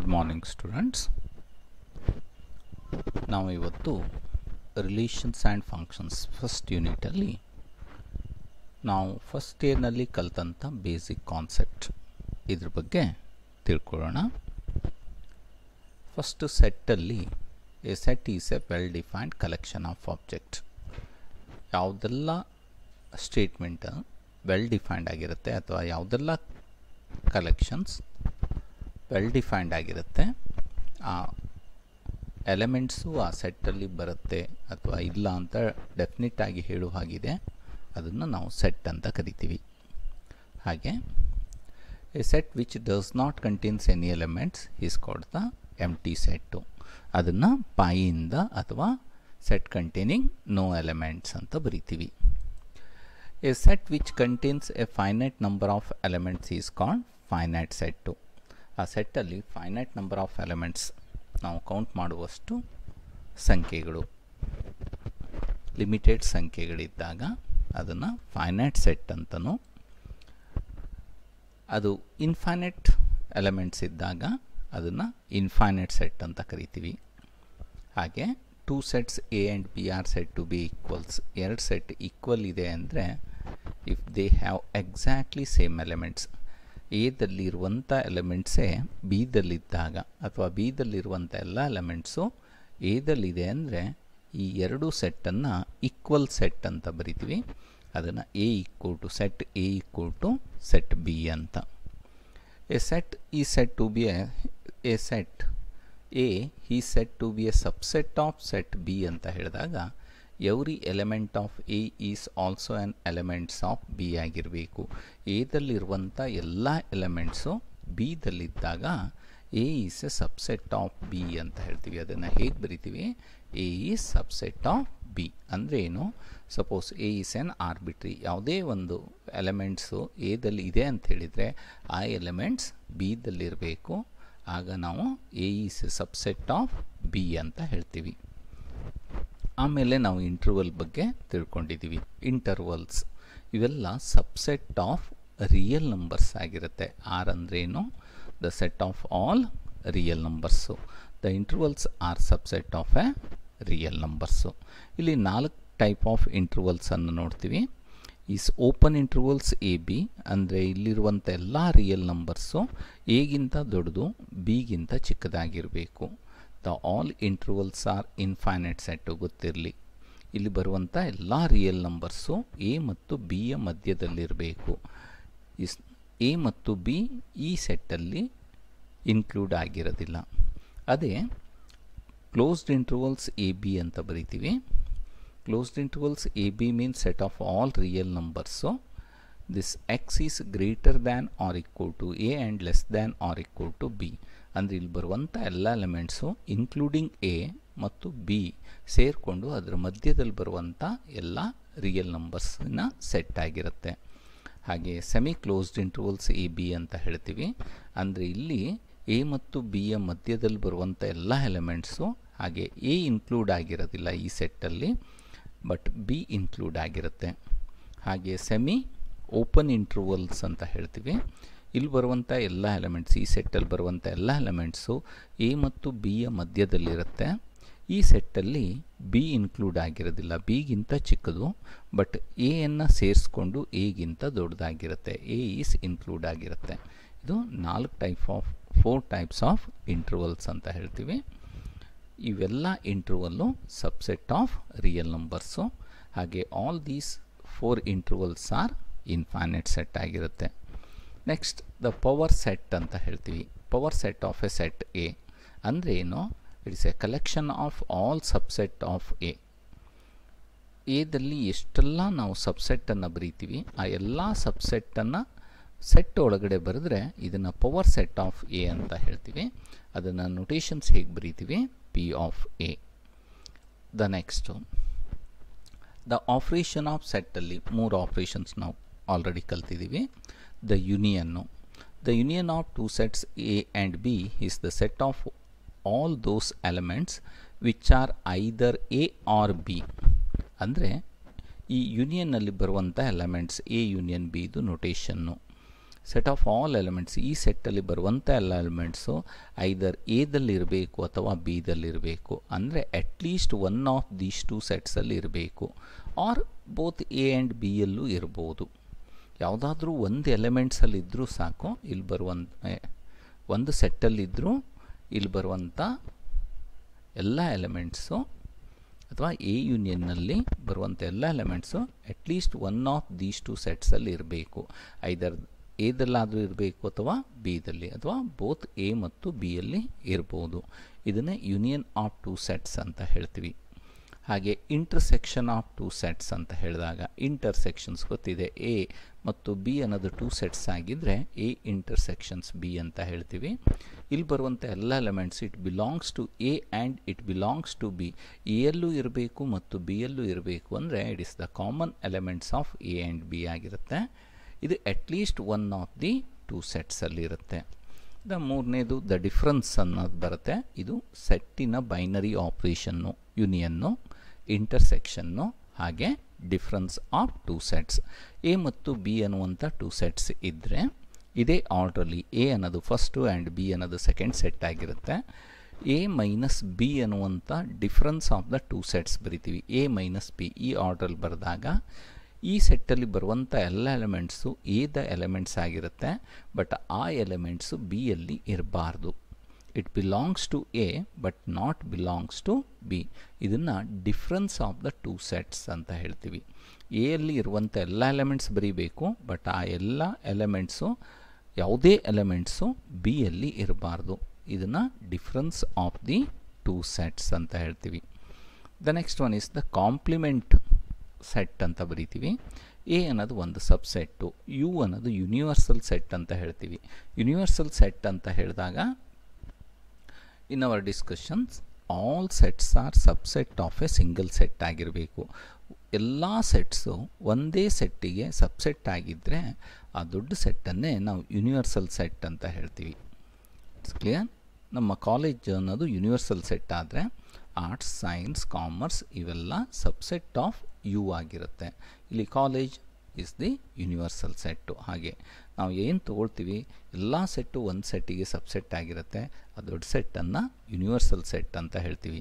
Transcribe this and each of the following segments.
Good morning students ನಾವು ಇವತ್ತು relations and functions first ಯೂನಿಟಲ್ಲಿ ನಾವು ಫಸ್ಟ್ ಇಯರ್ನಲ್ಲಿ ಕಲಿತಂಥ ಬೇಸಿಕ್ ಕಾನ್ಸೆಪ್ಟ್ ಇದ್ರ ಬಗ್ಗೆ ತಿಳ್ಕೊಳ್ಳೋಣ ಫಸ್ಟ್ ಸೆಟ್ಟಲ್ಲಿ a set is a well defined collection of object ಯಾವುದೆಲ್ಲ ಸ್ಟೇಟ್ಮೆಂಟ್ ವೆಲ್ ಡಿಫೈನ್ಡ್ ಆಗಿರುತ್ತೆ ಅಥವಾ ಯಾವುದೆಲ್ಲ ಕಲೆಕ್ಷನ್ಸ್ ವೆಲ್ ಡಿಫೈನ್ಡ್ ಆಗಿರುತ್ತೆ ಆ ಎಲೆಮೆಂಟ್ಸು ಆ ಸೆಟ್ಟಲ್ಲಿ ಬರುತ್ತೆ ಅಥವಾ ಇಲ್ಲ ಅಂತ ಡೆಫಿನಿಟ್ ಆಗಿ ಹೇಳುವ ಹಾಗಿದೆ ಅದನ್ನು ನಾವು ಸೆಟ್ ಅಂತ ಕರಿತೀವಿ ಹಾಗೆ a set which does not contains any elements is called the empty set ಅದನ್ನು ಪಾಯಿಯಿಂದ ಅಥವಾ ಸೆಟ್ ಕಂಟೇನಿಂಗ್ ನೋ ಎಲಿಮೆಂಟ್ಸ್ ಅಂತ ಬರಿತೀವಿ a set which contains a finite number of elements is called finite set ಆ ಸೆಟ್ಟಲ್ಲಿ finite number of elements ನಾವು count ಮಾಡುವಷ್ಟು ಸಂಖ್ಯೆಗಳು ಲಿಮಿಟೆಡ್ ಸಂಖ್ಯೆಗಳಿದ್ದಾಗ ಅದನ್ನು ಫೈನೈಟ್ ಸೆಟ್ ಅಂತಲೂ ಅದು ಇನ್ಫೈನೈಟ್ ಎಲೆಮೆಂಟ್ಸ್ ಇದ್ದಾಗ ಅದನ್ನು ಇನ್ಫೈನೈಟ್ ಸೆಟ್ ಅಂತ ಕರಿತೀವಿ ಹಾಗೆ two sets A and B are said to be equals ಎರಡು ಸೆಟ್ ಈಕ್ವಲ್ ಇದೆ ಅಂದರೆ if they have exactly same elements ಎದಲ್ಲಿರುವಂಥ ಎಲೆಮೆಂಟ್ಸೇ ಬೀದಲ್ಲಿದ್ದಾಗ ಅಥವಾ ಬಿದಲ್ಲಿರುವಂಥ ಎಲ್ಲ ಎಲೆಮೆಂಟ್ಸು ಎದಲ್ಲಿದೆ ಅಂದರೆ ಈ ಎರಡು ಸೆಟ್ಟನ್ನು ಈಕ್ವಲ್ ಸೆಟ್ ಅಂತ ಬರಿತೀವಿ ಅದನ್ನು A equal to set A equal to set B ಅಂತ a set is said to be a set A is said to be a subset of set B ಅಂತ ಹೇಳಿದಾಗ every element of A is also an elements of B ಆಗಿರಬೇಕು ಎದಲ್ಲಿರುವಂಥ ಎಲ್ಲ elements ಬಿದಲ್ಲಿದ್ದಾಗ A is a subset of B ಅಂತ ಹೇಳ್ತೀವಿ ಅದನ್ನು ಹೇಗೆ ಬರಿತೀವಿ A is subset of B ಅಂದರೆ ಏನು suppose A is N arbitrary ಯಾವುದೇ ಒಂದು ಎಲೆಮೆಂಟ್ಸು ಎದಲ್ಲಿ ಇದೆ ಅಂತ ಹೇಳಿದರೆ ಆ ಎಲೆಮೆಂಟ್ಸ್ ಬಿದಲ್ಲಿರಬೇಕು ಆಗ ನಾವು A is a subset of B ಅಂತ ಹೇಳ್ತೀವಿ ಆಮೇಲೆ ನಾವು ಇಂಟರ್ವಲ್ ಬಗ್ಗೆ ತಿಳ್ಕೊಂಡಿದ್ದೀವಿ ಇಂಟರ್ವಲ್ಸ್ ಇವೆಲ್ಲ ಸಬ್ಸೆಟ್ ಆಫ್ ರಿಯಲ್ ನಂಬರ್ಸ್ ಆಗಿರುತ್ತೆ ಆರ್ ಅಂದ್ರೇನು the set of all real numbers the intervals are subset of a real numbers ಇಲ್ಲಿ ನಾಲ್ಕು ಟೈಪ್ ಆಫ್ ಇಂಟರ್ವಲ್ಸನ್ನು ನೋಡ್ತೀವಿ is open intervals A B ಅಂದರೆ ಇಲ್ಲಿರುವಂಥ ಎಲ್ಲ ರಿಯಲ್ ನಂಬರ್ಸು ಎಗಿಂತ ದೊಡ್ಡದು ಬಿಗಿಂತ ಚಿಕ್ಕದಾಗಿರಬೇಕು the all intervals are infinite set ಗೊತ್ತಿರಲಿ ಇಲ್ಲಿ ಬರುವಂಥ ಎಲ್ಲ ರಿಯಲ್ ನಂಬರ್ಸು ಎ ಮತ್ತು ಬಿಯ ಮಧ್ಯದಲ್ಲಿರಬೇಕು ಇಸ್ ಎ ಮತ್ತು ಬಿ ಈ ಸೆಟ್ಟಲ್ಲಿ ಇನ್ಕ್ಲೂಡ್ ಆಗಿರೋದಿಲ್ಲ ಅದೇ ಕ್ಲೋಸ್ಡ್ ಇಂಟರ್ವಲ್ಸ್ ಎ ಬಿ ಅಂತ ಬರಿತೀವಿ closed intervals A B mean set of all real numbers this X is greater than or equal to A and less than or equal to B ಅಂದರೆ ಇಲ್ಲಿ ಬರುವಂಥ ಎಲ್ಲ elements including A ಮತ್ತು B ಸೇರಿಕೊಂಡು ಅದರ ಮಧ್ಯದಲ್ಲಿ ಬರುವಂಥ ಎಲ್ಲ ರಿಯಲ್ ನಂಬರ್ಸಿನ ಸೆಟ್ ಆಗಿರುತ್ತೆ ಹಾಗೆ semi closed intervals A B ಅಂತ ಹೇಳ್ತೀವಿ ಅಂದರೆ ಇಲ್ಲಿ ಎ ಮತ್ತು ಬಿ ಯ ಮಧ್ಯದಲ್ಲಿ ಬರುವಂಥ ಎಲ್ಲ ಎಲಿಮೆಂಟ್ಸು ಹಾಗೆ ಎ ಇನ್ಕ್ಲೂಡ್ ಆಗಿರೋದಿಲ್ಲ ಈ ಸೆಟ್ಟಲ್ಲಿ ಬಟ್ ಬಿ ಇನ್ಕ್ಲೂಡ್ ಆಗಿರುತ್ತೆ ಹಾಗೆ ಸೆಮಿ ಓಪನ್ ಇಂಟ್ರವಲ್ಸ್ ಅಂತ ಹೇಳ್ತೀವಿ ಇಲ್ಲಿ ಬರುವಂಥ ಎಲ್ಲ ಎಲೆಮೆಂಟ್ಸ್ ಈ ಸೆಟ್ಟಲ್ಲಿ ಬರುವಂಥ ಎಲ್ಲ ಎಲೆಮೆಂಟ್ಸು ಎ ಮತ್ತು ಬಿ ಯ ಮಧ್ಯದಲ್ಲಿರುತ್ತೆ ಈ ಸೆಟ್ಟಲ್ಲಿ ಬಿ ಇನ್ಕ್ಲೂಡ್ ಆಗಿರೋದಿಲ್ಲ ಬಿಗಿಂತ ಚಿಕ್ಕದು ಬಟ್ ಎಯನ್ನು ಸೇರಿಸ್ಕೊಂಡು ಎಗಿಂತ ದೊಡ್ಡದಾಗಿರುತ್ತೆ ಎ ಈಸ್ ಇನ್ಕ್ಲೂಡ್ ಆಗಿರುತ್ತೆ ಇದು ನಾಲ್ಕು type of four types of intervals ಅಂತ ಹೇಳ್ತೀವಿ ಇವೆಲ್ಲ interval subset of real numbers ಹಾಗೆ all these four intervals are infinite set ಆಗಿರುತ್ತೆ ನೆಕ್ಸ್ಟ್ ದ ಪವರ್ ಸೆಟ್ ಅಂತ ಹೇಳ್ತೀವಿ power set of a set A ಅಂದರೆ ಏನು is a collection of all subset of A ಎದಲ್ಲಿ ಎಷ್ಟೆಲ್ಲ ನಾವು ಸಬ್ಸೆಟ್ಟನ್ನು ಬರೀತೀವಿ ಆ ಎಲ್ಲ ಸಬ್ಸೆಟ್ಟನ್ನು ಸೆಟ್ ಒಳಗಡೆ ಬರೆದ್ರೆ ಇದನ್ನು ಪವರ್ ಸೆಟ್ ಆಫ್ ಎ ಅಂತ ಹೇಳ್ತೀವಿ ಅದನ್ನು ನೊಟೇಷನ್ಸ್ ಹೇಗೆ ಬರೀತೀವಿ P of A the next the operation of ಸೆಟ್ಟಲ್ಲಿ ಮೂರು ಆಪ್ರೇಷನ್ಸ್ ನಾವು ಆಲ್ರೆಡಿ ಕಲ್ತಿದ್ದೀವಿ the union the union of two sets A and B is the set of all those elements which are either A or B ಅಂದರೆ ಈ ಯೂನಿಯನ್ನಲ್ಲಿ ಬರುವಂಥ elements A union B ಇದು notation set of all elements ಈ ಸೆಟ್ಟಲ್ಲಿ ಬರುವಂಥ ಎಲ್ಲ elements ಐದರ್ ಎದಲ್ಲಿರಬೇಕು ಅಥವಾ ಬಿದಲ್ಲಿರಬೇಕು ಅಂದರೆ at least one of these two ಸೆಟ್ಸಲ್ಲಿ ಇರಬೇಕು ಆರ್ ಬೋತ್ ಎ ಆ್ಯಂಡ್ ಬಿಯಲ್ಲೂ ಇರ್ಬೋದು ಯಾವುದಾದ್ರೂ ಒಂದು ಎಲೆಮೆಂಟ್ಸಲ್ಲಿ ಇದ್ದರೂ ಸಾಕು ಇಲ್ಲಿ ಬರುವಂಥ ಒಂದು ಸೆಟ್ಟಲ್ಲಿದ್ದರೂ ಇಲ್ಲಿ ಬರುವಂಥ ಎಲ್ಲ ಎಲೆಮೆಂಟ್ಸು ಅಥವಾ ಎ ಯೂನಿಯನ್ನಲ್ಲಿ ಬರುವಂಥ ಎಲ್ಲ elements at least one of these two ಸೆಟ್ಸಲ್ಲಿ ಇರಬೇಕು ಐದರ್ ಎದಲ್ಲಾದರೂ ಇರಬೇಕು ಅಥವಾ ಬಿದಲ್ಲಿ ಅಥವಾ ಬೋತ್ ಎ ಮತ್ತು ಬಿಯಲ್ಲಿ ಇರ್ಬೋದು ಇದನ್ನೇ ಯೂನಿಯನ್ ಆಫ್ ಟು ಸೆಟ್ಸ್ ಅಂತ ಹೇಳ್ತೀವಿ ಹಾಗೆ ಇಂಟರ್ಸೆಕ್ಷನ್ ಆಫ್ ಟೂ ಸೆಟ್ಸ್ ಅಂತ ಹೇಳಿದಾಗ ಇಂಟರ್ಸೆಕ್ಷನ್ಸ್ ಗೊತ್ತಿದೆ ಎ ಮತ್ತು ಬಿ ಅನ್ನೋದು ಟೂ ಸೆಟ್ಸ್ ಆಗಿದ್ದರೆ ಎ ಇಂಟರ್ಸೆಕ್ಷನ್ಸ್ ಬಿ ಅಂತ ಹೇಳ್ತೀವಿ ಇಲ್ಲಿ ಬರುವಂಥ ಎಲ್ಲ elements it belongs to A and it belongs to B ಎಲ್ಲೂ ಇರಬೇಕು ಮತ್ತು ಬಿ ಎಲ್ಲೂ ಇರಬೇಕು ಅಂದರೆ it is the common elements of A and B ಆಗಿರುತ್ತೆ ಇದು at least one of the two ಸೆಟ್ಸಲ್ಲಿರುತ್ತೆ ದ ಮೂರನೇದು ದ ಡಿಫ್ರೆನ್ಸ್ ಅನ್ನೋದು ಬರುತ್ತೆ ಇದು ಸೆಟ್ಟಿನ ಬೈನರಿ ಆಪ್ರೇಷನ್ನು ಯೂನಿಯನ್ನು ಇಂಟರ್ಸೆಕ್ಷನ್ನು ಹಾಗೆ difference of two sets A ಮತ್ತು ಬಿ ಅನ್ನುವಂಥ ಟೂ ಸೆಟ್ಸ್ ಇದ್ದರೆ ಇದೇ ಆರ್ಡ್ರಲ್ಲಿ ಎ ಅನ್ನೋದು ಫಸ್ಟು ಆ್ಯಂಡ್ ಬಿ ಅನ್ನೋದು ಸೆಕೆಂಡ್ ಸೆಟ್ ಆಗಿರುತ್ತೆ ಎ ಮೈನಸ್ ಬಿ ಅನ್ನುವಂಥ difference of the two sets ಬರಿತೀವಿ ಎ ಮೈನಸ್ ಬಿ ಈ ಆರ್ಡ್ರಲ್ಲಿ ಬರೆದಾಗ ಈ ಸೆಟ್ಟಲ್ಲಿ ಬರುವಂಥ ಎಲ್ಲ ಎಲೆಮೆಂಟ್ಸು ದ ಎಲೆಮೆಂಟ್ಸ್ ಆಗಿರುತ್ತೆ ಬಟ್ ಆ ಎಲೆಮೆಂಟ್ಸು ಬಿಯಲ್ಲಿ ಇರಬಾರ್ದು it belongs to A but not belongs to B ಇದನ್ನು difference of the two sets ಅಂತ ಹೇಳ್ತೀವಿ ಎಯಲ್ಲಿ ಇರುವಂಥ ಎಲ್ಲ ಎಲೆಮೆಂಟ್ಸ್ ಬರೀಬೇಕು ಬಟ್ ಆ ಎಲ್ಲ ಎಲೆಮೆಂಟ್ಸು ಯಾವುದೇ ಎಲೆಮೆಂಟ್ಸು ಬಿಯಲ್ಲಿ ಇರಬಾರ್ದು ಇದನ್ನು difference of the two sets ಅಂತ ಹೇಳ್ತೀವಿ the next one is the complement set ಅಂತ ಬರಿತೀವಿ ಎ ಅನ್ನೋದು ಒಂದು ಸಬ್ಸೆಟ್ಟು ಯು ಅನ್ನೋದು ಯೂನಿವರ್ಸಲ್ ಸೆಟ್ ಅಂತ ಹೇಳ್ತೀವಿ ಯೂನಿವರ್ಸಲ್ ಸೆಟ್ ಅಂತ ಹೇಳಿದಾಗ in our discussions all sets are subset of a single set ಆಗಿರಬೇಕು ಎಲ್ಲ ಸೆಟ್ಸು ಒಂದೇ ಸೆಟ್ಟಿಗೆ ಸಬ್ಸೆಟ್ ಆಗಿದ್ದರೆ ಆ ದೊಡ್ಡ ಸೆಟ್ಟನ್ನೇ ನಾವು ಯೂನಿವರ್ಸಲ್ ಸೆಟ್ ಅಂತ ಹೇಳ್ತೀವಿ ಇಟ್ಸ್ ಕ್ಲಿಯರ್ ನಮ್ಮ ಕಾಲೇಜ್ ಅನ್ನೋದು ಯೂನಿವರ್ಸಲ್ ಸೆಟ್ ಆದರೆ ಆರ್ಟ್ಸ್ ಸೈನ್ಸ್ ಕಾಮರ್ಸ್ ಇವೆಲ್ಲ ಸಬ್ಸೆಟ್ ಆಫ್ ಯು ಆಗಿರುತ್ತೆ ಇಲ್ಲಿ college is the universal set ಹಾಗೆ ನಾವು ಏನು ತೊಗೊಳ್ತೀವಿ ಎಲ್ಲ ಸೆಟ್ಟು ಒಂದು ಸೆಟ್ಟಿಗೆ ಸಬ್ಸೆಟ್ ಆಗಿರುತ್ತೆ ಆ ದೊಡ್ಡ ಸೆಟ್ಟನ್ನು ಯೂನಿವರ್ಸಲ್ ಸೆಟ್ ಅಂತ ಹೇಳ್ತೀವಿ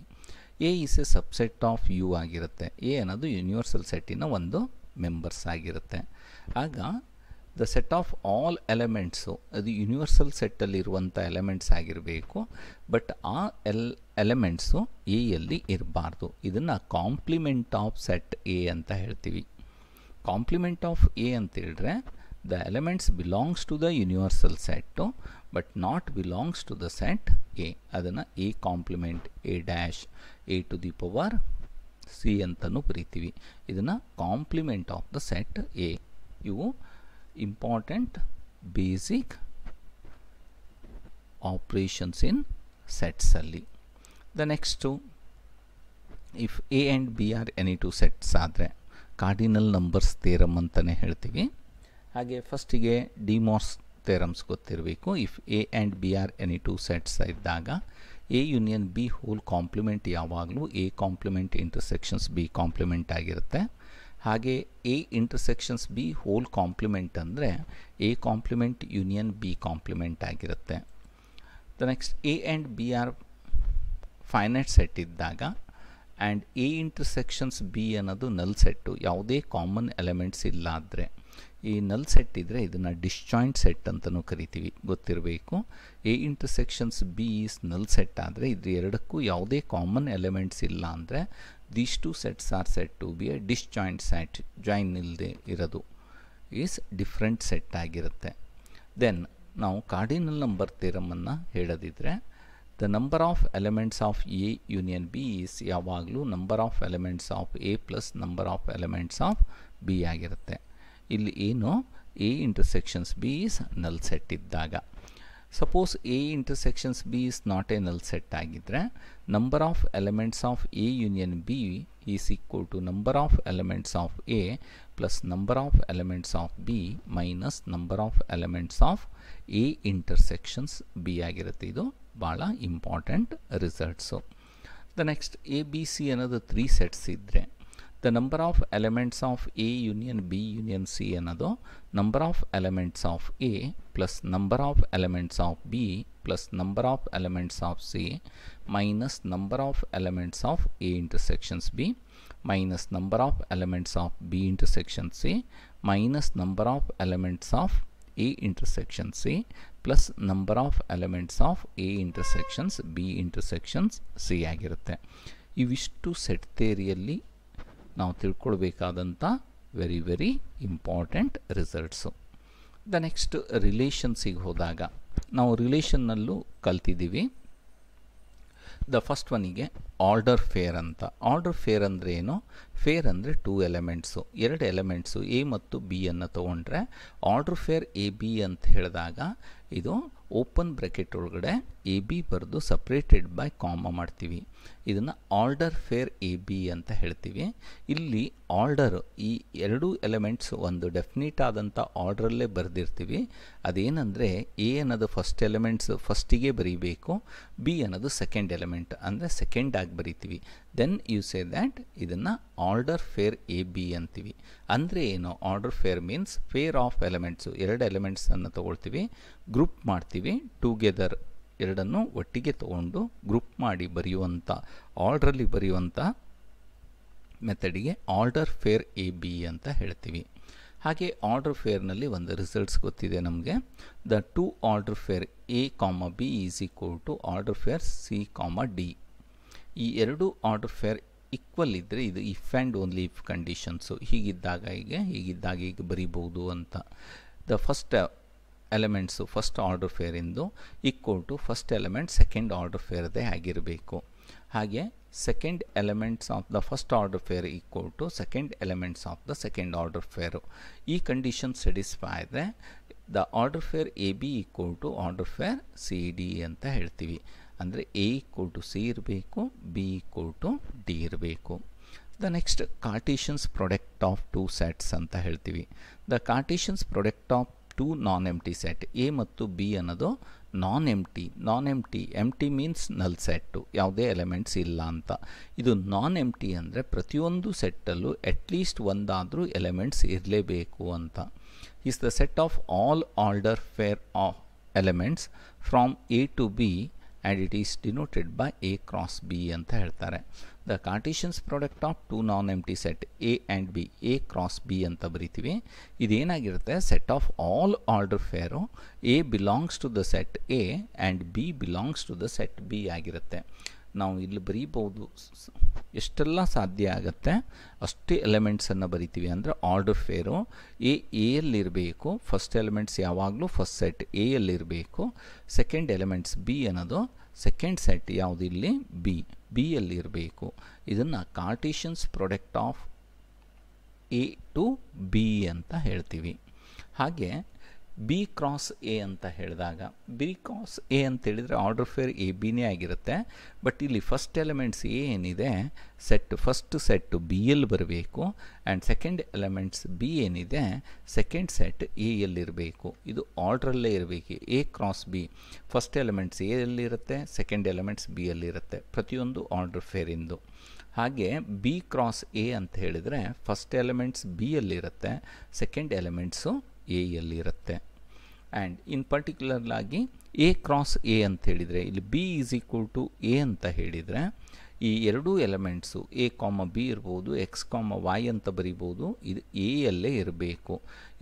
A is a subset of U ಆಗಿರುತ್ತೆ ಎ ಅನ್ನೋದು ಯೂನಿವರ್ಸಲ್ ಸೆಟ್ಟಿನ ಒಂದು ಮೆಂಬರ್ಸ್ ಆಗಿರುತ್ತೆ ಆಗ the set of all elements ಅದು ಯೂನಿವರ್ಸಲ್ ಸೆಟ್ಟಲ್ಲಿರುವಂಥ ಎಲೆಮೆಂಟ್ಸ್ ಆಗಿರಬೇಕು ಬಟ್ ಆ ಎಲ್ ಎಲೆಮೆಂಟ್ಸು ಎಯಲ್ಲಿ ಇರಬಾರ್ದು ಇದನ್ನು ಕಾಂಪ್ಲಿಮೆಂಟ್ ಆಫ್ ಸೆಟ್ ಎ ಅಂತ ಹೇಳ್ತೀವಿ complement of A and theodre, the elements belongs to the universal set, but not belongs to the set A. Adana A complement A dash A to the power C and Tanu Prithivi. Idana complement of the set A. You important basic operations in sets only. The next two, if A and B are any two sets, adhre, cardinal numbers theorem ಅಂತಲೇ ಹೇಳ್ತೀವಿ ಹಾಗೆ ಫಸ್ಟಿಗೆ De Morgan's theorems ಗೊತ್ತಿರಬೇಕು if A and B are any two sets ಇದ್ದಾಗ A union B whole complement ಯಾವಾಗಲೂ A complement intersections B complement ಆಗಿರುತ್ತೆ ಹಾಗೆ A intersections B whole complement ಅಂದರೆ A complement union B complement ಆಗಿರುತ್ತೆ next A and B are finite set ಇದ್ದಾಗ and A intersections B ಅನ್ನೋದು null set ಯಾವುದೇ common elements ಇಲ್ಲ ಆದರೆ ಈ ನಲ್ ಸೆಟ್ ಇದ್ದರೆ ಇದನ್ನು ಡಿಸ್ಜಾಯಿಂಟ್ ಸೆಟ್ ಅಂತಲೂ ಕರಿತೀವಿ ಗೊತ್ತಿರಬೇಕು A intersections B is null set ಆದರೆ ಇದು ಎರಡಕ್ಕೂ ಯಾವುದೇ ಕಾಮನ್ ಎಲೆಮೆಂಟ್ಸ್ ಇಲ್ಲ ಅಂದರೆ these two sets are said to be a disjoint set join ಇಲ್ಲದೆ ಇರೋದು ಈಸ್ ಡಿಫ್ರೆಂಟ್ ಸೆಟ್ ಆಗಿರುತ್ತೆ ದೆನ್ ನಾವು ಕಾರ್ಡಿನಲ್ ನಂಬರ್ ತೀರಮನ್ನು ಹೇಳೋದಿದ್ರೆ the number of elements of A union B is ಯಾವಾಗಲೂ number of elements of A plus number of elements of B ಆಗಿರುತ್ತೆ ಇಲ್ಲಿ ಏನು A intersections B is null set ಇದ್ದಾಗ suppose A intersections B is not a null set ಆಗಿದ್ದರೆ number of elements of A union B is equal to number of elements of A plus number of elements of B minus number of elements of A intersections B ಆಗಿರುತ್ತೆ ಇದು ಭಾಳ important results the next A B C ಅನ್ನೋದು three sets ಇದ್ದರೆ the number of elements of A union B union C ಅನ್ನೋದು number of elements of A plus number of elements of B plus number of elements of C minus number of elements of A intersections B minus number of elements of B intersection C minus number of elements of A intersection C plus number of elements of A intersections B intersections C ಆಗಿರುತ್ತೆ ಇವಿಷ್ಟು set ಥೇರಿಯಲ್ಲಿ ನಾವು ತಿಳ್ಕೊಳ್ಬೇಕಾದಂಥ very very important results the next ರಿಲೇಷನ್ಸಿಗೆ ಹೋದಾಗ ನಾವು ರಿಲೇಷನ್ನಲ್ಲೂ ಕಲ್ತಿದ್ದೀವಿ ದ ಫಸ್ಟ್ ಒನಿಗೆ ಆರ್ಡರ್ ಫೇರ್ ಅಂತ ಆರ್ಡರ್ ಫೇರ್ ಅಂದರೆ ಏನು ಫೇರ್ ಅಂದರೆ ಟೂ ಎಲೆಮೆಂಟ್ಸು ಎರಡು ಎಲೆಮೆಂಟ್ಸು ಎ ಮತ್ತು ಬಿ ಅನ್ನು ತೊಗೊಂಡ್ರೆ ಆರ್ಡರ್ ಫೇರ್ ಎ ಬಿ ಅಂತ ಹೇಳಿದಾಗ ಇದು ಓಪನ್ ಬ್ರೆಕೆಟ್ ಒಳಗಡೆ ಎ ಬಿ ಬರೆದು ಸಪ್ರೇಟೆಡ್ ಬೈ ಕಾಮ ಮಾಡ್ತೀವಿ ಇದನ್ನು ಆರ್ಡರ್ ಫೇರ್ ಎ ಬಿ ಅಂತ ಹೇಳ್ತೀವಿ ಇಲ್ಲಿ ಆರ್ಡರ್ ಈ ಎರಡೂ ಎಲಿಮೆಂಟ್ಸ್ ಒಂದು ಡೆಫಿನಿಟ್ ಆದಂಥ ಆರ್ಡ್ರಲ್ಲೇ ಬರೆದಿರ್ತೀವಿ ಅದೇನಂದರೆ ಎ ಅನ್ನೋದು ಫಸ್ಟ್ ಎಲಿಮೆಂಟ್ಸ್ ಫಸ್ಟಿಗೆ ಬರೀಬೇಕು ಬಿ ಅನ್ನೋದು ಸೆಕೆಂಡ್ ಎಲಿಮೆಂಟ್ ಅಂದರೆ ಸೆಕೆಂಡ್ ಆಗಿ ಬರೀತೀವಿ ದೆನ್ ಯು ಸೇ ದ್ಯಾಟ್ ಇದನ್ನು ಆರ್ಡರ್ ಫೇರ್ ಎ ಬಿ ಅಂತೀವಿ ಅಂದರೆ ಏನು order pair means pair of elements ಎರಡು ಎಲಿಮೆಂಟ್ಸನ್ನು ತಗೊಳ್ತೀವಿ ಗ್ರೂಪ್ ಮಾಡ್ತೀವಿ ಟುಗೆದರ್ ಎರಡನ್ನು ಒಟ್ಟಿಗೆ ತಗೊಂಡು ಗ್ರೂಪ್ ಮಾಡಿ ಬರೆಯುವಂಥ ಆರ್ಡ್ರಲ್ಲಿ ಬರೆಯುವಂಥ ಮೆಥಡಿಗೆ ಆರ್ಡರ್ ಫೇರ್ ಎ ಬಿ ಅಂತ ಹೇಳ್ತೀವಿ ಹಾಗೆ ಆರ್ಡರ್ ಫೇರ್ನಲ್ಲಿ ಒಂದು ರಿಸಲ್ಟ್ಸ್ ಗೊತ್ತಿದೆ ನಮಗೆ the two order pair A comma B is equal to order pair C comma D ಈ ಎರಡು ಆರ್ಡರ್ ಫೇರ್ ಈಕ್ವಲ್ ಇದ್ದರೆ ಇದು if and only if conditions ಹೀಗಿದ್ದಾಗ ಹೀಗೆ ಹೀಗಿದ್ದಾಗ ಈಗ ಬರೀಬಹುದು ಅಂತ the first elements first order ಫೇರಿಂದು equal to first element second order ಫೇರ್ದೇ ಆಗಿರಬೇಕು ಹಾಗೆ second elements of the first order pair equal to second elements of the second order pair ಈ ಕಂಡೀಷನ್ ಸೆಟಿಸ್ಫೈ ಆದರೆ the order pair A B equal to order pair C D ಅಂತ ಹೇಳ್ತೀವಿ ಅಂದರೆ A equal to C ಇರಬೇಕು B equal to D ಇರಬೇಕು the next Cartesian product of two sets ಅಂತ ಹೇಳ್ತೀವಿ the Cartesian product of two non empty set A ಮತ್ತು B ಅನ್ನೋದು non empty non M T empty means null set ಯಾವುದೇ elements ಇಲ್ಲ ಅಂತ ಇದು ನಾನ್ M T ಅಂದರೆ ಪ್ರತಿಯೊಂದು ಸೆಟ್ಟಲ್ಲೂ ಅಟ್ಲೀಸ್ಟ್ ಒಂದಾದರೂ ಎಲೆಮೆಂಟ್ಸ್ ಇರಲೇಬೇಕು ಅಂತ is the set of all order pair of elements from A to B and it is denoted by A cross B and the The Cartesian's product of two non-empty set A and B, A cross B and the Idena girthe set of all order pharaoh. A belongs to the set A and B belongs to the set B agirate. ನಾವು ಇಲ್ಲಿ ಬರೀಬಹುದು ಎಷ್ಟೆಲ್ಲ ಸಾಧ್ಯ ಆಗುತ್ತೆ ಅಷ್ಟೇ ಎಲಿಮೆಂಟ್ಸನ್ನು ಬರಿತೀವಿ ಅಂದರೆ order pair A ಎಯಲ್ಲಿರಬೇಕು ಫಸ್ಟ್ ಎಲಿಮೆಂಟ್ಸ್ ಯಾವಾಗಲೂ ಫಸ್ಟ್ ಸೆಟ್ ಎಯಲ್ಲಿರಬೇಕು ಸೆಕೆಂಡ್ ಎಲಿಮೆಂಟ್ಸ್ ಬಿ ಅನ್ನೋದು ಸೆಕೆಂಡ್ ಸೆಟ್ ಯಾವುದು ಇಲ್ಲಿ ಬಿ ಬಿಯಲ್ಲಿರಬೇಕು ಇದನ್ನು Cartesian product of A to B ಅಂತ ಹೇಳ್ತೀವಿ ಹಾಗೆ ಬಿ ಕ್ರಾಸ್ ಎ ಅಂತ ಹೇಳಿದಾಗ ಬಿ ಕ್ರಾಸ್ ಎ ಅಂತೇಳಿದರೆ ಆರ್ಡರ್ ಫೇರ್ ಎ ಬಿನೇ ಆಗಿರುತ್ತೆ ಬಟ್ ಇಲ್ಲಿ ಫಸ್ಟ್ ಎಲೆಮೆಂಟ್ಸ್ ಎ ಏನಿದೆ ಸೆಟ್ ಫಸ್ಟ್ ಸೆಟ್ ಬಿ ಎಲ್ ಬರಬೇಕು ಆ್ಯಂಡ್ ಸೆಕೆಂಡ್ ಎಲೆಮೆಂಟ್ಸ್ ಬಿ ಏನಿದೆ ಸೆಕೆಂಡ್ ಸೆಟ್ ಎ ಎಲ್ಲಿರಬೇಕು ಇದು ಆರ್ಡ್ರಲ್ಲೇ ಇರಬೇಕು A cross B first elements A ಎಲ್ಲಿರುತ್ತೆ ಸೆಕೆಂಡ್ ಎಲೆಮೆಂಟ್ಸ್ ಬಿ ಎಲ್ಲಿರುತ್ತೆ ಪ್ರತಿಯೊಂದು ಆರ್ಡರ್ ಫೇರಿಂದು ಹಾಗೆ ಬಿ ಕ್ರಾಸ್ ಎ ಅಂತ ಹೇಳಿದರೆ ಫಸ್ಟ್ ಎಲೆಮೆಂಟ್ಸ್ ಬಿ ಎಲ್ಲಿರುತ್ತೆ ಸೆಕೆಂಡ್ ಎಲೆಮೆಂಟ್ಸು ಎ ಎಲ್ಲಿರುತ್ತೆ ಆ್ಯಂಡ್ ಇನ್ ಪರ್ಟಿಕ್ಯುಲರ್ಲಾಗಿ ಎ ಕ್ರಾಸ್ ಎ ಅಂತ ಹೇಳಿದರೆ ಇಲ್ಲಿ B is equal to A ಅಂತ ಹೇಳಿದರೆ ಈ ಎರಡೂ ಎಲೆಮೆಂಟ್ಸು ಎ ಕಾಮ ಬಿ ಇರ್ಬೋದು ಎಕ್ಸ್ ಕಾಮ ವಾಯ್ ಅಂತ ಬರಿಬೋದು ಇದು ಎ ಅಲ್ಲೇ ಇರಬೇಕು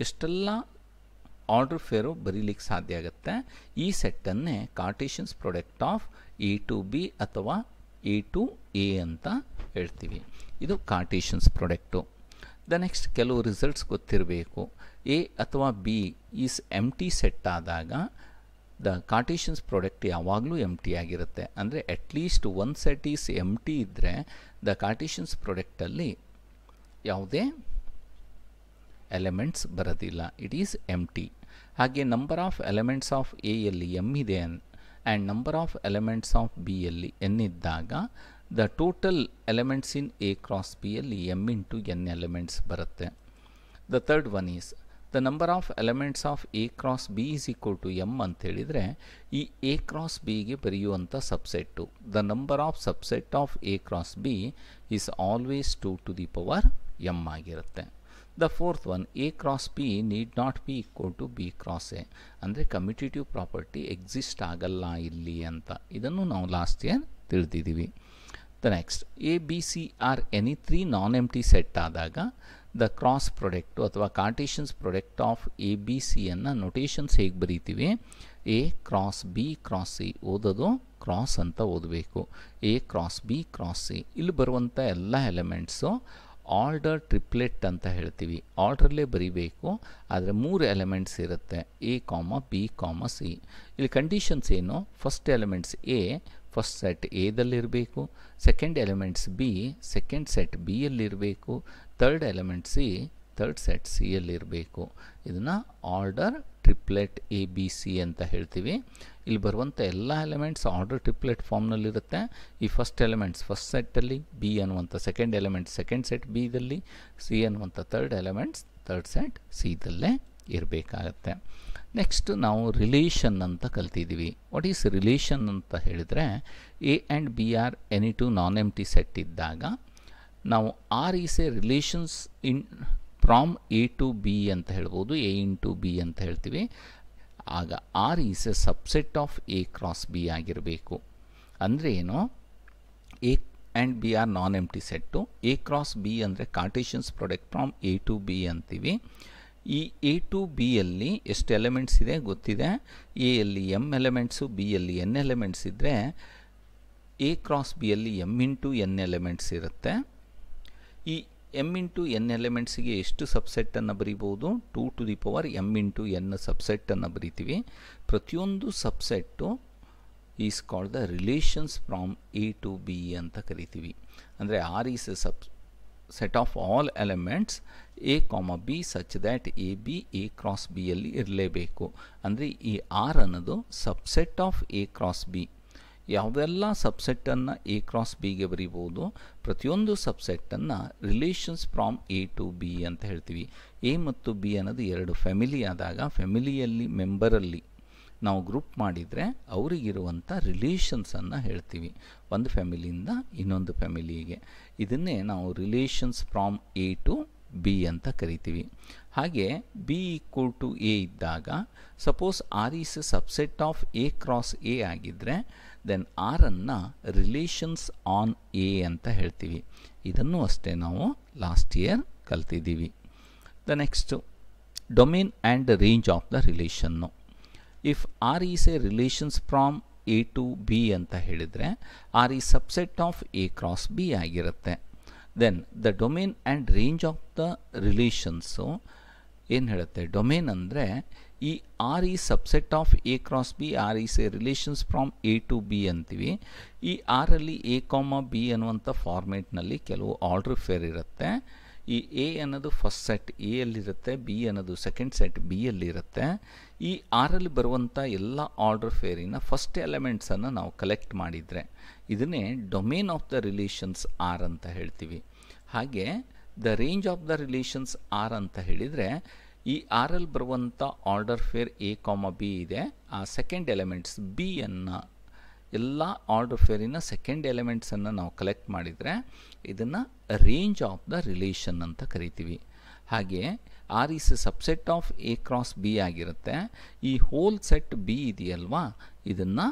ಎಷ್ಟೆಲ್ಲ ಆರ್ಡರ್ ಫೇರು ಬರೀಲಿಕ್ಕೆ ಸಾಧ್ಯ ಆಗುತ್ತೆ ಈ ಸೆಟ್ಟನ್ನೇ Cartesian product of A to B ಅಥವಾ ಎ ಟು ಎ ಅಂತ ಹೇಳ್ತೀವಿ ಇದು ಕಾರ್ಟೇಷನ್ಸ್ ಪ್ರಾಡಕ್ಟು ದ ನೆಕ್ಸ್ಟ್ ಕೆಲವು ರಿಸಲ್ಟ್ಸ್ ಗೊತ್ತಿರಬೇಕು ಎ ಅಥವಾ B is empty set ಆದಾಗ ದ ಕಾರ್ಟೇಷನ್ಸ್ ಪ್ರಾಡಕ್ಟ್ ಯಾವಾಗಲೂ ಎಮ್ ಟಿ ಆಗಿರುತ್ತೆ ಅಂದರೆ at least one set is empty ಇದ್ದರೆ ದ ಕಾರ್ಟೇಷನ್ಸ್ ಪ್ರಾಡಕ್ಟಲ್ಲಿ ಯಾವುದೇ ಎಲೆಮೆಂಟ್ಸ್ ಬರೋದಿಲ್ಲ ಇಟ್ ಈಸ್ ಎಮ್ ಟಿ ಹಾಗೆ number of elements of A ಯಲ್ಲಿ ಎಮ್ ಇದೆ and number of elements of B ಯಲ್ಲಿ ಎನ್ ಇದ್ದಾಗ the total elements in A cross B ಯಲ್ಲಿ ಎಮ್ ಟು ಎನ್ ಎಲೆಮೆಂಟ್ಸ್ ಬರುತ್ತೆ the third one is the number of elements of A cross B is equal to M ಅಂತ ಹೇಳಿದರೆ ಈ A cross ಬಿಗೆ ಬರೆಯುವಂಥ subset the number of subset of A cross B is always two to the power M ಆಗಿರುತ್ತೆ the fourth one A cross B need not be equal to B cross A ಅಂದರೆ commutative property exist ಆಗಲ್ಲ ಇಲ್ಲಿ ಅಂತ ಇದನ್ನು ನಾವು last year ತಿಳಿದಿದ್ದೀವಿ the next A B C are any three non empty set ಆದಾಗ the cross product ಅಥವಾ Cartesian product of A B ಸಿಯನ್ನು ನೊಟೇಷನ್ಸ್ ಹೇಗೆ ಬರೀತೀವಿ A cross B cross C ಓದೋದು ಕ್ರಾಸ್ ಅಂತ ಓದಬೇಕು A cross B cross C ಇಲ್ಲಿ ಬರುವಂಥ ಎಲ್ಲ ಎಲೆಮೆಂಟ್ಸು ಆರ್ಡರ್ ಟ್ರಿಪ್ಲೆಟ್ ಅಂತ ಹೇಳ್ತೀವಿ ಆರ್ಡ್ರಲ್ಲೇ ಬರೀಬೇಕು ಆದರೆ ಮೂರು ಎಲಿಮೆಂಟ್ಸ್ ಇರುತ್ತೆ A comma B com C ಇಲ್ಲಿ ಕಂಡೀಷನ್ಸ್ ಏನು first elements A first set ಎದಲ್ಲಿರಬೇಕು second elements B second set B ಯಲ್ಲಿರಬೇಕು third element C third set C ಇರಬೇಕು ಇದನ್ನು order triplet A B C ಅಂತ ಹೇಳ್ತೀವಿ ಇಲ್ಲಿ ಬರುವಂಥ ಎಲ್ಲ ಎಲಿಮೆಂಟ್ಸ್ ಆರ್ಡರ್ ಟ್ರಿಪ್ಲೆಟ್ ಫಾರ್ಮ್ನಲ್ಲಿರುತ್ತೆ ಈ ಫಸ್ಟ್ ಎಲಿಮೆಂಟ್ಸ್ ಫಸ್ಟ್ ಸೆಟ್ಟಲ್ಲಿ ಬಿ ಅನ್ನುವಂಥ ಸೆಕೆಂಡ್ ಎಲಿಮೆಂಟ್ ಸೆಕೆಂಡ್ ಸೆಟ್ ಬಿದಲ್ಲಿ ಸಿ ಅನ್ನುವಂಥ ಥರ್ಡ್ ಎಲಿಮೆಂಟ್ಸ್ ಥರ್ಡ್ ಸೆಟ್ ಸಿದಲ್ಲೇ ಇರಬೇಕಾಗತ್ತೆ ನೆಕ್ಸ್ಟ್ ನಾವು ರಿಲೇಷನ್ ಅಂತ ಕಲ್ತಿದ್ದೀವಿ ವಾಟ್ ಈಸ್ ರಿಲೇಷನ್ ಅಂತ ಹೇಳಿದರೆ A and B are any two non empty set ಇದ್ದಾಗ ನಾವು R is a relations in from A to B ಅಂತ ಹೇಳ್ಬೋದು ಎ ಇನ್ ಟು ಬಿ ಅಂತ ಹೇಳ್ತೀವಿ ಆಗ R is a subset of A cross B ಆಗಿರಬೇಕು ಅಂದರೆ ಏನು A and B are non empty set A cross B ಅಂದರೆ Cartesian product from A to B ಅಂತೀವಿ ಈ ಎ ಟು ಬಿಯಲ್ಲಿ ಎಷ್ಟು ಎಲೆಮೆಂಟ್ಸ್ ಇದೆ ಗೊತ್ತಿದೆ ಎಯಲ್ಲಿ ಎಮ್ ಎಲೆಮೆಂಟ್ಸು ಬಿಯಲ್ಲಿ ಎನ್ ಎಲೆಮೆಂಟ್ಸ್ ಇದ್ದರೆ ಎ ಕ್ರಾಸ್ ಬಿಯಲ್ಲಿ ಎಮ್ ಇಂಟು ಎನ್ ಎಲೆಮೆಂಟ್ಸ್ ಇರುತ್ತೆ ಈ ಎಮ್ ಇಂಟು ಎನ್ ಎಲಿಮೆಂಟ್ಸಿಗೆ ಎಷ್ಟು ಸಬ್ಸೆಟ್ಟನ್ನು ಬರಿಬೋದು two to the power M into N ಸಬ್ಸೆಟ್ಟನ್ನು ಬರಿತೀವಿ ಪ್ರತಿಯೊಂದು subset is called the relations from A to B ಅಂತ ಕರಿತೀವಿ ಅಂದರೆ R is subset of all elements A comma B such that A B A cross ಬಿಯಲ್ಲಿ ಇರಲೇಬೇಕು ಅಂದರೆ ಈ ಆರ್ ಅನ್ನೋದು subset of A cross B ಯಾವುದೆಲ್ಲ ಸಬ್ಸೆಟ್ಟನ್ನು ಎ ಕ್ರಾಸ್ ಬಿಗೆ ಬರಿಬೋದು ಪ್ರತಿಯೊಂದು ಸಬ್ಸೆಟ್ಟನ್ನು relations from A to B ಅಂತ ಹೇಳ್ತೀವಿ ಎ ಮತ್ತು ಬಿ ಅನ್ನೋದು ಎರಡು ಫ್ಯಾಮಿಲಿ ಆದಾಗ ಫ್ಯಾಮಿಲಿಯಲ್ಲಿ ಮೆಂಬರಲ್ಲಿ ನಾವು ಗ್ರೂಪ್ ಮಾಡಿದರೆ ಅವರಿಗಿರುವಂಥ ರಿಲೇಷನ್ಸನ್ನು ಹೇಳ್ತೀವಿ ಒಂದು ಫ್ಯಾಮಿಲಿಯಿಂದ ಇನ್ನೊಂದು ಫ್ಯಾಮಿಲಿಗೆ ಇದನ್ನೇ ನಾವು relations from A to B ಅಂತ ಕರಿತೀವಿ ಹಾಗೆ ಬಿ ಈಕ್ವಲ್ ಟು ಎ ಇದ್ದಾಗ suppose R is subset of A cross A ಆಗಿದ್ದರೆ ದೆನ್ ಆರನ್ನು ರಿಲೇಷನ್ಸ್ ಆನ್ ಎ ಅಂತ ಹೇಳ್ತೀವಿ ಇದನ್ನು ಅಷ್ಟೇ ನಾವು ಲಾಸ್ಟ್ ಇಯರ್ ಕಲ್ತಿದ್ದೀವಿ the next domain and range of the relation if R is a relations from A to B ಅಂತ ಹೇಳಿದರೆ ಆರ್ ಈ subset of A cross B ಆಗಿರುತ್ತೆ then the domain and range of the relations ಏನು ಹೇಳುತ್ತೆ domain ಅಂದರೆ ಈ R ಈ subset of A cross B R is a relations from A to B ಅಂತೀವಿ ಈ ಆರಲ್ಲಿ ಎ ಕಾಮ ಬಿ ಅನ್ನುವಂಥ ಫಾರ್ಮೇಟ್ನಲ್ಲಿ ಕೆಲವು ಆರ್ಡ್ರ್ ಫೇರ್ ಇರುತ್ತೆ ಈ ಎ ಅನ್ನೋದು ಫಸ್ಟ್ ಸೆಟ್ ಎ ಅಲ್ಲಿರುತ್ತೆ ಬಿ ಅನ್ನೋದು ಸೆಕೆಂಡ್ ಸೆಟ್ ಬಿ ಅಲ್ಲಿರುತ್ತೆ ಈ ಆರಲ್ಲಿ ಬರುವಂಥ ಎಲ್ಲ ಆರ್ಡ್ರ್ ಫೇರಿನ ಫಸ್ಟ್ ಎಲೆಮೆಂಟ್ಸನ್ನು ನಾವು ಕಲೆಕ್ಟ್ ಮಾಡಿದರೆ ಇದನ್ನೇ domain of the relations R ಅಂತ ಹೇಳ್ತೀವಿ ಹಾಗೆ the range of the relations R ಅಂತ ಹೇಳಿದರೆ ಈ ಆರ್ ಎಲ್ ಬರುವಂಥ order pair A comma B ಇದೆ ಆ ಸೆಕೆಂಡ್ ಎಲಿಮೆಂಟ್ಸ್ ಬಿಯನ್ನು ಎಲ್ಲ ಆರ್ಡರ್ ಫೇರಿನ ಸೆಕೆಂಡ್ ಎಲಿಮೆಂಟ್ಸನ್ನು ನಾವು ಕಲೆಕ್ಟ್ ಮಾಡಿದರೆ ಇದನ್ನು ರೇಂಜ್ ಆಫ್ ದ ರಿಲೇಷನ್ ಅಂತ ಕರಿತೀವಿ ಹಾಗೆ R is subset of A cross B ಆಗಿರುತ್ತೆ ಈ ಹೋಲ್ ಸೆಟ್ ಬಿ ಇದೆಯಲ್ವಾ ಇದನ್ನು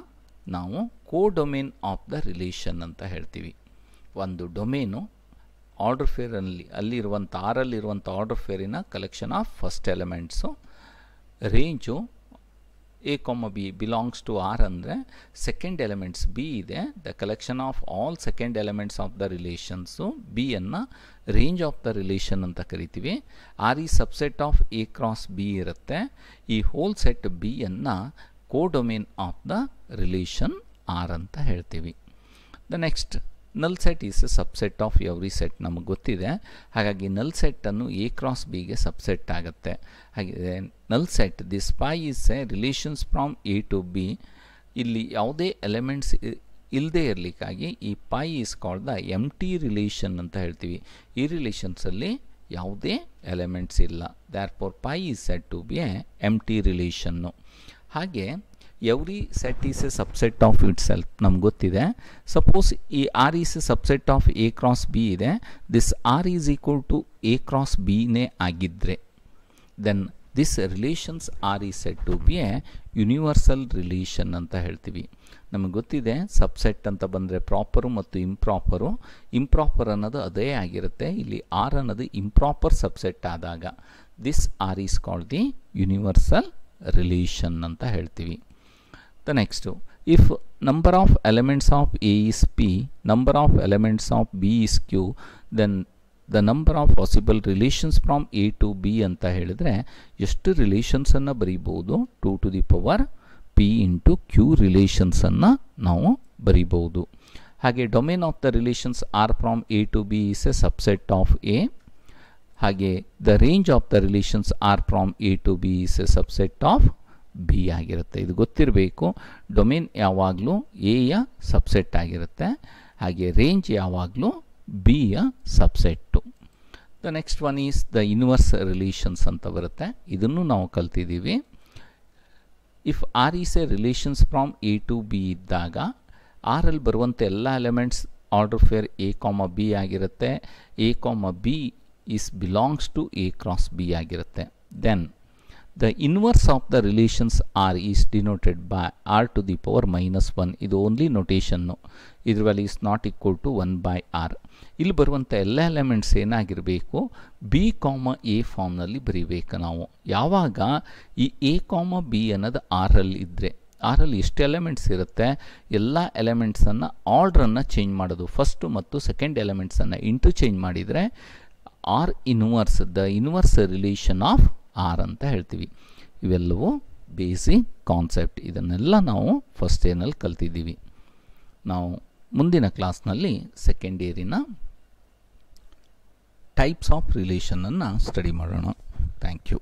ನಾವು codomain of the relation ಅಂತ ಹೇಳ್ತೀವಿ ಒಂದು ಡೊಮೇನು ಆರ್ಡರ್ ಫೇರಲ್ಲಿ ಅಲ್ಲಿರುವಂಥ ಆರಲ್ಲಿರುವಂಥ ಆರ್ಡರ್ ಫೇರಿನ collection of first elements range A comma B belongs to R ಅಂದರೆ ಸೆಕೆಂಡ್ ಎಲಿಮೆಂಟ್ಸ್ ಬಿ ಇದೆ the collection of all second elements of the relations ಬಿಯನ್ನು ರೇಂಜ್ ಆಫ್ ದ ರಿಲೇಷನ್ ಅಂತ ಕರಿತೀವಿ ಆರ್ ಈ subset of A cross B ಇರುತ್ತೆ ಈ whole set ಬಿಯನ್ನು codomain of the relation R ಅಂತ ಹೇಳ್ತೀವಿ the next null set is a subset of every set ನಮಗೆ ಗೊತ್ತಿದೆ ಹಾಗಾಗಿ ನಲ್ ಸೆಟ್ಟನ್ನು ಎ ಕ್ರಾಸ್ ಬಿಗೆ ಸಬ್ಸೆಟ್ ಆಗುತ್ತೆ ಹಾಗೆ ನಲ್ ಸೆಟ್ ದಿ ಸ್ಪೈ is a relations from A to B ಇಲ್ಲಿ ಯಾವುದೇ ಎಲೆಮೆಂಟ್ಸ್ ಇಲ್ಲದೆ ಇರಲಿಕ್ಕಾಗಿ ಈ phi is called the empty relation ಅಂತ ಹೇಳ್ತೀವಿ ಈ ರಿಲೇಷನ್ಸಲ್ಲಿ ಯಾವುದೇ ಎಲೆಮೆಂಟ್ಸ್ ಇಲ್ಲ therefore pi is said to be a empty relation ಹಾಗೆ every set is a subset of itself ನಮ್ಗೆ ಗೊತ್ತಿದೆ ಸಪೋಸ್ ಈ R is a subset of A cross B ಇದೆ this R is equal to A cross ಬಿನೇ ಆಗಿದ್ದರೆ then this relations R ಈ said to be a universal relation ಅಂತ ಹೇಳ್ತೀವಿ ನಮಗೆ ಗೊತ್ತಿದೆ ಸಬ್ಸೆಟ್ ಅಂತ ಬಂದರೆ ಪ್ರಾಪರು ಮತ್ತು ಇಂಪ್ರಾಪರು ಇಂಪ್ರಾಪರ್ ಅನ್ನೋದು ಅದೇ ಆಗಿರುತ್ತೆ ಇಲ್ಲಿ ಆರ್ ಅನ್ನೋದು ಇಂಪ್ರಾಪರ್ ಸಬ್ಸೆಟ್ ಆದಾಗ this R is called the universal relation ಅಂತ ಹೇಳ್ತೀವಿ the next if number of elements of a is p number of elements of b is q then the number of possible relations from A to B ಅಂತ ಹೇಳಿದ್ರೆ ಎಷ್ಟು relations ಅನ್ನು ಬರೀಬಹುದು two to the power P into Q ಅನ್ನು ನಾವು ಬರೀಬಹುದು ಹಾಗೆ domain of the relations R from A to B is a subset of A ಹಾಗೆ the range of the relations R from A to B is a subset of B ಆಗಿರುತ್ತೆ ಇದು ಗೊತ್ತಿರಬೇಕು domain ಯಾವಾಗಲೂ ಯ ಸಬ್ಸೆಟ್ ಆಗಿರುತ್ತೆ ಹಾಗೆ range ಯಾವಾಗಲೂ ಯ subset the next one is the inverse relations ಅಂತ ಬರುತ್ತೆ ಇದನ್ನು ನಾವು ಕಲ್ತಿದ್ದೀವಿ if R is a relations from A to B ಇದ್ದಾಗ ಅಲ್ಲಿ ಬರುವಂಥ ಎಲ್ಲ elements order pair A comma B ಆಗಿರುತ್ತೆ A comma B is belongs to A cross B ಆಗಿರುತ್ತೆ then the inverse of the relations R is denoted by R to the power minus 1 ಇದು only notation ಇದ್ರ value is not equal to one by R ಇಲ್ಲಿ ಬರುವಂಥ ಎಲ್ಲ elements ಏನಾಗಿರಬೇಕು B com A ಫಾರ್ಮ್ನಲ್ಲಿ ಬರೀಬೇಕು ನಾವು ಯಾವಾಗ ಈ ಎ ಕಾಮ ಬಿ ಅನ್ನೋದು ಆರಲ್ಲಿ ಇದ್ದರೆ ಆರಲ್ಲಿ ಎಷ್ಟು ಎಲೆಮೆಂಟ್ಸ್ ಇರುತ್ತೆ ಎಲ್ಲ ಎಲೆಮೆಂಟ್ಸನ್ನು ಆರ್ಡ್ರನ್ನು ಚೇಂಜ್ ಮಾಡೋದು ಫಸ್ಟು ಮತ್ತು ಸೆಕೆಂಡ್ ಎಲೆಮೆಂಟ್ಸನ್ನು ಇಂಟು ಚೇಂಜ್ ಮಾಡಿದರೆ R inverse the inverse relation of R ಅಂತ ಹೇಳ್ತೀವಿ ಇವೆಲ್ಲವೂ ಬೇಸಿಕ್ ಕಾನ್ಸೆಪ್ಟ್ ಇದನ್ನೆಲ್ಲ ನಾವು ಫಸ್ಟ್ ಇಯರ್ನಲ್ಲಿ ಕಲ್ತಿದ್ದೀವಿ ನಾವು ಮುಂದಿನ ಕ್ಲಾಸ್ನಲ್ಲಿ ಸೆಕೆಂಡ್ ಇಯರಿನ ಟೈಪ್ಸ್ ಆಫ್ ರಿಲೇಷನನ್ನು ಸ್ಟಡಿ ಮಾಡೋಣ ಥ್ಯಾಂಕ್ ಯು